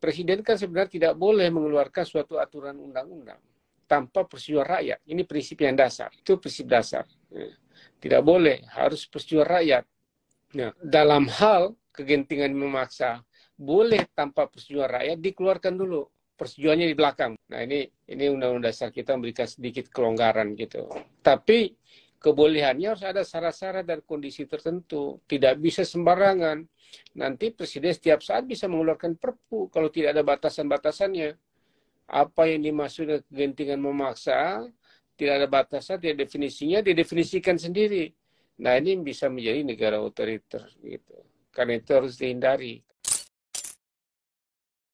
Presiden kan sebenarnya tidak boleh mengeluarkan suatu aturan undang-undang tanpa persetujuan rakyat. Ini prinsip yang dasar. Itu prinsip dasar. Ya. Tidak boleh, harus persetujuan rakyat. Nah, dalam hal kegentingan memaksa, boleh tanpa persetujuan rakyat dikeluarkan dulu persetujuannya di belakang. Nah ini ini undang-undang dasar kita memberikan sedikit kelonggaran gitu. Tapi kebolehannya harus ada syarat-syarat dan kondisi tertentu. Tidak bisa sembarangan. Nanti presiden setiap saat bisa mengeluarkan perpu kalau tidak ada batasan-batasannya. Apa yang dimaksud dengan kegentingan memaksa, tidak ada batasan, tidak definisinya, didefinisikan sendiri. Nah ini bisa menjadi negara otoriter gitu. Karena itu harus dihindari.